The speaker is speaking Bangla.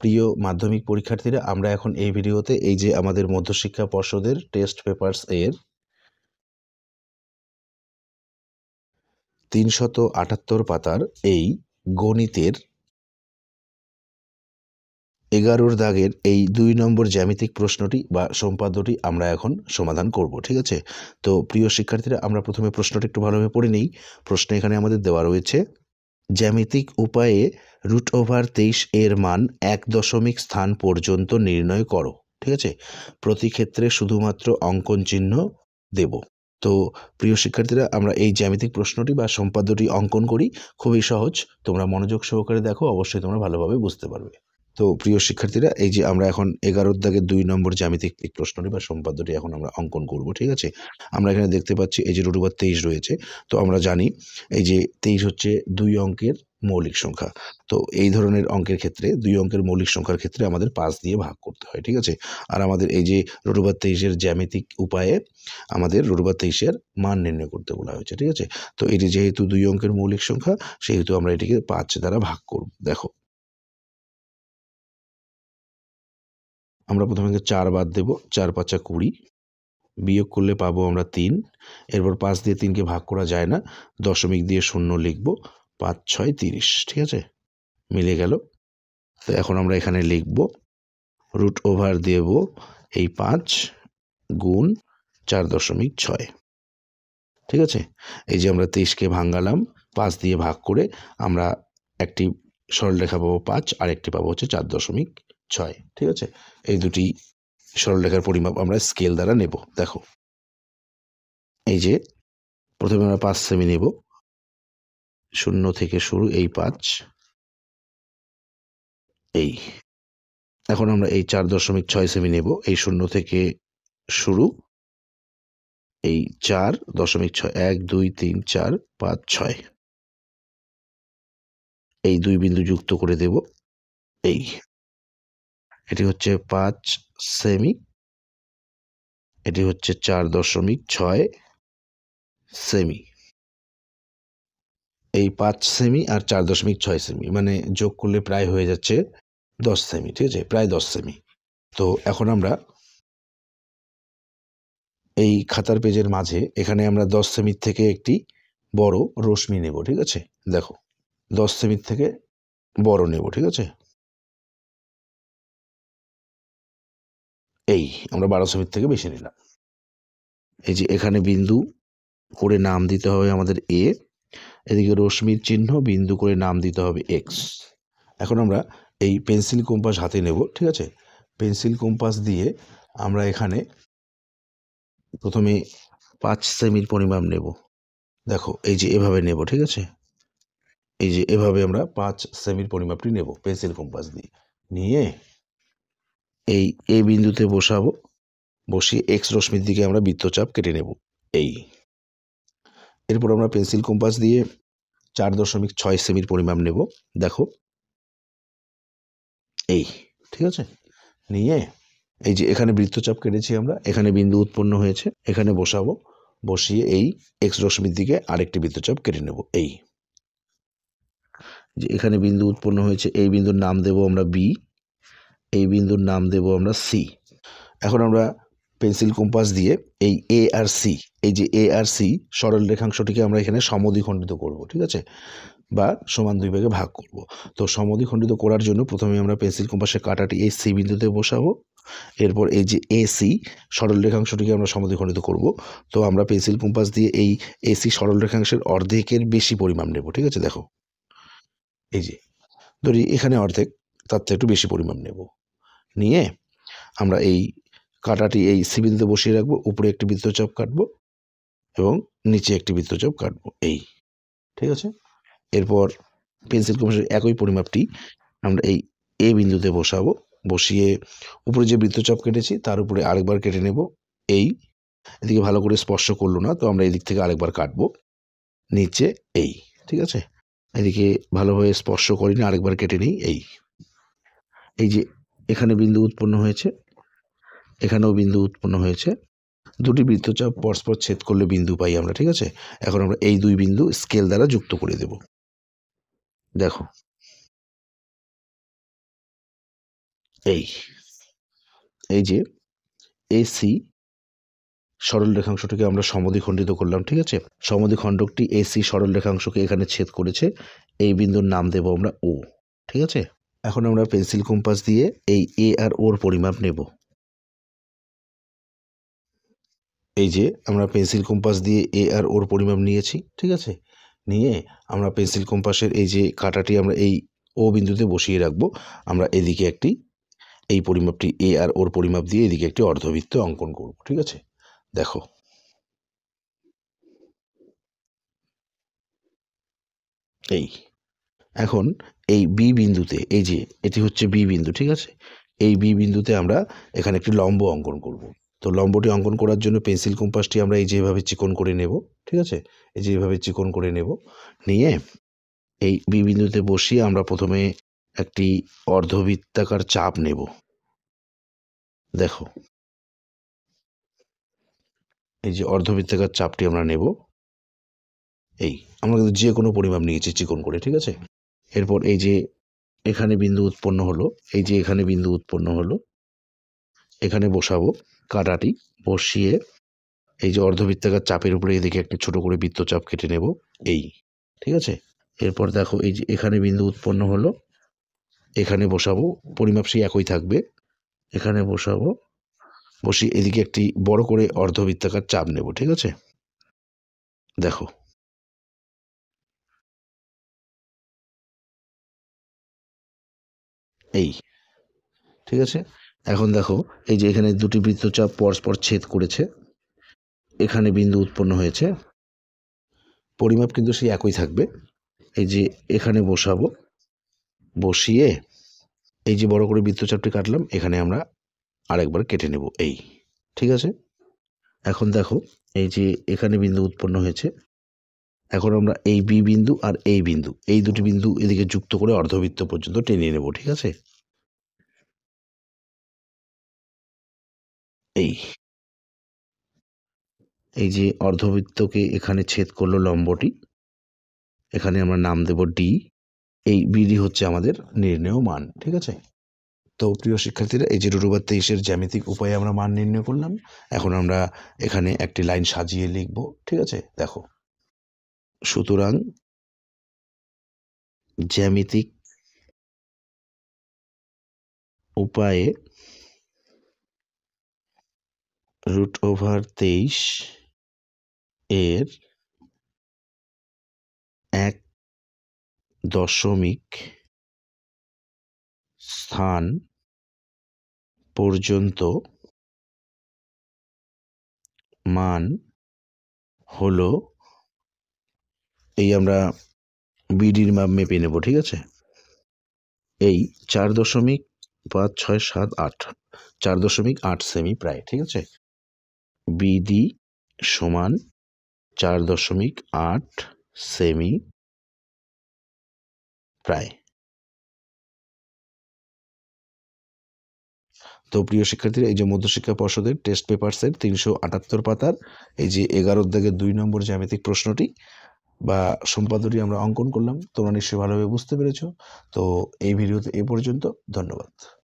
প্রিয় মাধ্যমিক পরীক্ষার্থীরা আমরা এখন এই ভিডিওতে এই যে আমাদের মধ্যশিক্ষা পর্ষদের টেস্ট পেপার্স এর তিনশত আটাত্তর পাতার এই গণিতের এগারোর দাগের এই দুই নম্বর জ্যামিতিক প্রশ্নটি বা সম্পাদ্যটি আমরা এখন সমাধান করব ঠিক আছে তো প্রিয় শিক্ষার্থীরা আমরা প্রথমে প্রশ্নটি একটু ভালোভাবে পড়ে নিই প্রশ্ন এখানে আমাদের দেওয়া রয়েছে জ্যামিতিক উপায়ে রুট ওভার তেইশ এর মান এক দশমিক স্থান পর্যন্ত নির্ণয় করো ঠিক আছে প্রতি ক্ষেত্রে শুধুমাত্র অঙ্কন চিহ্ন দেব তো প্রিয় শিক্ষার্থীরা আমরা এই জ্যামিতিক প্রশ্নটি বা সম্পাদ্যটি অঙ্কন করি খুবই সহজ তোমরা মনোযোগ সহকারে দেখো অবশ্যই তোমরা ভালোভাবে বুঝতে পারবে তো প্রিয় শিক্ষার্থীরা এই যে আমরা এখন এগারোর দাগের দুই নম্বর জ্যামিতিক প্রশ্নটি বা সম্পাদ্যটি এখন আমরা অঙ্কন করব ঠিক আছে আমরা এখানে দেখতে পাচ্ছি এই যে রুটুবার তেইশ রয়েছে তো আমরা জানি এই যে তেইশ হচ্ছে দুই অঙ্কের মৌলিক সংখ্যা তো এই ধরনের অঙ্কের ক্ষেত্রে দুই অঙ্কের মৌলিক সংখ্যার ক্ষেত্রে আমাদের পাঁচ দিয়ে ভাগ করতে হয় ঠিক আছে আর আমাদের এই যে রোডুবার তেইশের জ্যামিতিক উপায়ে আমাদের রোডুবার তেইশের মান নির্ণয় করতে বলা হয়েছে ঠিক আছে তো এটি যেহেতু দুই অঙ্কের মৌলিক সংখ্যা সেহেতু আমরা এটিকে পাঁচ দ্বারা ভাগ করব দেখো আমরা প্রথমে চার বাদ দেব চার পাঁচা কুড়ি বিয়োগ করলে পাবো আমরা তিন এরপর পাঁচ দিয়ে তিনকে ভাগ করা যায় না দশমিক দিয়ে শূন্য লিখব পাঁচ ছয় তিরিশ ঠিক আছে মিলে গেল তো এখন আমরা এখানে লিখব রুট ওভার দেব এই পাঁচ গুণ চার দশমিক ছয় ঠিক আছে এই যে আমরা তেইশকে ভাঙ্গালাম পাঁচ দিয়ে ভাগ করে আমরা একটি সরলরেখা পাবো পাঁচ আর একটি পাবো হচ্ছে চার দশমিক ছয় ঠিক আছে এই দুটি সরলরেখার পরিমাপ আমরা স্কেল দ্বারা নেব দেখো এই যে প্রথমে আমরা পাঁচ সেমি নেব শূন্য থেকে শুরু এই পাঁচ এই এখন আমরা এই চার দশমিক ছয় সেমি নেব এই শূন্য থেকে শুরু এই চার দশমিক ছয় এক দুই তিন চার পাঁচ ছয় এই দুই বিন্দু যুক্ত করে দেব এই এটি হচ্ছে পাঁচ সেমি এটি হচ্ছে চার দশমিক ছয় সেমি এই পাঁচ সেমি আর চার দশমিক ছয় সেমি মানে যোগ করলে প্রায় হয়ে যাচ্ছে দশ সেমি ঠিক আছে প্রায় দশ সেমি তো এখন আমরা এই খাতার পেজের মাঝে এখানে আমরা দশ সেমির থেকে একটি বড় রশ্মি নেব ঠিক আছে দেখো দশ সেমির থেকে বড় নেব ঠিক আছে এই আমরা বারোশো ফিট থেকে বেছে নিলাম এই যে এখানে বিন্দু করে নাম দিতে হবে আমাদের এ এদিকে রশ্মির চিহ্ন বিন্দু করে নাম দিতে হবে এক্স এখন আমরা এই পেন্সিল কম্পাস হাতে নেব ঠিক আছে পেন্সিল কম্পাস দিয়ে আমরা এখানে প্রথমে পাঁচ সেমির পরিমাপ নেব দেখো এই যে এভাবে নেব ঠিক আছে এই যে এভাবে আমরা পাঁচ সেমির পরিমাপটি নেব পেন্সিল কম্পাস দিয়ে নিয়ে এই এ বিন্দুতে বসাবো বসিয়ে এক্স রশ্মির দিকে আমরা বৃত্তচাপ কেটে নেব এই এরপর আমরা পেন্সিল কম্পাস দিয়ে চার দশমিক ছয় সেমির পরিমাপ নেব দেখো এই ঠিক আছে নিয়ে এই যে এখানে বৃত্তচাপ কেটেছি আমরা এখানে বিন্দু উৎপন্ন হয়েছে এখানে বসাবো বসিয়ে এই এক্স রশ্মির দিকে আরেকটি বৃত্তচাপ কেটে নেব এই যে এখানে বিন্দু উৎপন্ন হয়েছে এই বিন্দুর নাম দেব আমরা বি এই বিন্দুর নাম দেব আমরা সি এখন আমরা পেন্সিল কম্পাস দিয়ে এই এ আর সি এই যে এ আর সি সরল রেখাংশটিকে আমরা এখানে সমদ্বিখণ্ডিত করব ঠিক আছে বা সমান দুই ভাগে ভাগ করব তো সমদ্বিখণ্ডিত করার জন্য প্রথমে আমরা পেন্সিল কম্পাসের কাটাটি এই সি বিন্দুতে বসাবো এরপর এই যে এসি সরল রেখাংশটিকে আমরা সমদ্বিখণ্ডিত করব তো আমরা পেন্সিল কম্পাস দিয়ে এই এসি সরল রেখাংশের অর্ধেকের বেশি পরিমাণ নেব ঠিক আছে দেখো এই যে ধরি এখানে অর্ধেক তার থেকে একটু বেশি পরিমাণ নেব নিয়ে আমরা এই কাটাটি এই সিবিলতে বসিয়ে রাখবো উপরে একটি বৃত্তচাপ কাটবো এবং নিচে একটি বৃত্তচাপ কাটবো এই ঠিক আছে এরপর পেন্সিল কমার্সের একই পরিমাপটি আমরা এই এ বিন্দুতে বসাবো বসিয়ে উপরে যে বৃত্তচাপ কেটেছি তার উপরে আরেকবার কেটে নেব এই এদিকে ভালো করে স্পর্শ করলো না তো আমরা এদিক থেকে আরেকবার কাটবো নিচে এই ঠিক আছে এদিকে ভালোভাবে স্পর্শ করিনি আরেকবার কেটে নিই এই এই যে এখানে বিন্দু উৎপন্ন হয়েছে এখানেও বিন্দু উৎপন্ন হয়েছে দুটি বৃত্তচাপ পরস্পর ছেদ করলে বিন্দু পাই আমরা ঠিক আছে এখন আমরা এই দুই বিন্দু স্কেল দ্বারা যুক্ত করে দেব দেখো এই এই যে এসি সরল রেখাংশটিকে আমরা খণ্ডিত করলাম ঠিক আছে সমদ্বিখণ্ডকটি এসি সরল রেখাংশকে এখানে ছেদ করেছে এই বিন্দুর নাম দেব আমরা ও ঠিক আছে এখন আমরা পেন্সিল কম্পাস দিয়ে এই এ আর ওর পরিমাপ নেব এই যে আমরা পেন্সিল কম্পাস দিয়ে এ আর ওর পরিমাপ নিয়েছি ঠিক আছে নিয়ে আমরা পেন্সিল কম্পাসের এই যে কাঁটাটি আমরা এই ও বিন্দুতে বসিয়ে রাখব আমরা এদিকে একটি এই পরিমাপটি এ আর ওর পরিমাপ দিয়ে এদিকে একটি অর্ধবৃত্ত অঙ্কন করব ঠিক আছে দেখো এই এখন এই বি বিন্দুতে এই যে এটি হচ্ছে বি বিন্দু ঠিক আছে এই বি বিন্দুতে আমরা এখানে একটি লম্ব অঙ্কন করব। তো লম্বটি অঙ্কন করার জন্য পেন্সিল কম্পাসটি আমরা এই যেভাবে চিকন করে নেব ঠিক আছে এই যেভাবে চিকন করে নেব নিয়ে এই বি বিন্দুতে বসিয়ে আমরা প্রথমে একটি অর্ধবৃত্তাকার চাপ নেব দেখো এই যে অর্ধবৃত্তাকার চাপটি আমরা নেব এই আমরা কিন্তু যে কোনো পরিমাপ নিয়েছি চিকন করে ঠিক আছে এরপর এই যে এখানে বিন্দু উৎপন্ন হলো এই যে এখানে বিন্দু উৎপন্ন হলো এখানে বসাবো কাটাটি বসিয়ে এই যে অর্ধবৃত্তাকার চাপের উপরে এদিকে একটা ছোট করে বৃত্তচাপ কেটে নেব এই ঠিক আছে এরপর দেখো এই যে এখানে বিন্দু উৎপন্ন হলো এখানে বসাবো পরিমাপ সেই একই থাকবে এখানে বসাবো বসিয়ে এদিকে একটি বড় করে অর্ধবৃত্তাকার চাপ নেব ঠিক আছে দেখো এই ঠিক আছে এখন দেখো এই যে এখানে দুটি বৃত্তচাপ পরস্পর ছেদ করেছে এখানে বিন্দু উৎপন্ন হয়েছে পরিমাপ কিন্তু সেই একই থাকবে এই যে এখানে বসাবো বসিয়ে এই যে বড় করে বৃত্তচাপটি কাটলাম এখানে আমরা আরেকবার কেটে নেব এই ঠিক আছে এখন দেখো এই যে এখানে বিন্দু উৎপন্ন হয়েছে এখন আমরা এই বি বিন্দু আর এই বিন্দু এই দুটি বিন্দু এদিকে যুক্ত করে অর্ধবৃত্ত পর্যন্ত টেনে নেব ঠিক আছে এই এই যে অর্ধবৃত্তকে এখানে ছেদ করলো লম্বটি এখানে আমরা নাম দেব ডি এই বিডি হচ্ছে আমাদের নির্ণেয় মান ঠিক আছে তো প্রিয় শিক্ষার্থীরা এই যে রুরুবার তেইশের জ্যামিতিক উপায়ে আমরা মান নির্ণয় করলাম এখন আমরা এখানে একটি লাইন সাজিয়ে লিখব ঠিক আছে দেখো সুতরাং জ্যামিতিক উপায়ে রুট ওভার তেইশ এর এক দশমিক স্থান পর্যন্ত মান হলো এই আমরা বিডির মাপ মেপে নেব ঠিক আছে এই চার দশমিক পাঁচ ছয় সাত আট চার দশমিক আট সেমি প্রায় ঠিক আছে বিডি সমান চার দশমিক আট সেমি প্রায় তো প্রিয় শিক্ষার্থীরা এই যে মধ্যশিক্ষা পর্ষদের টেস্ট পেপারসের তিনশো আটাত্তর পাতার এই যে এগারো দাগের দুই নম্বর জ্যামিতিক প্রশ্নটি বা সম্পাদটি আমরা অঙ্কন করলাম তোমরা নিশ্চয়ই ভালোভাবে বুঝতে পেরেছ তো এই ভিডিওতে এ পর্যন্ত ধন্যবাদ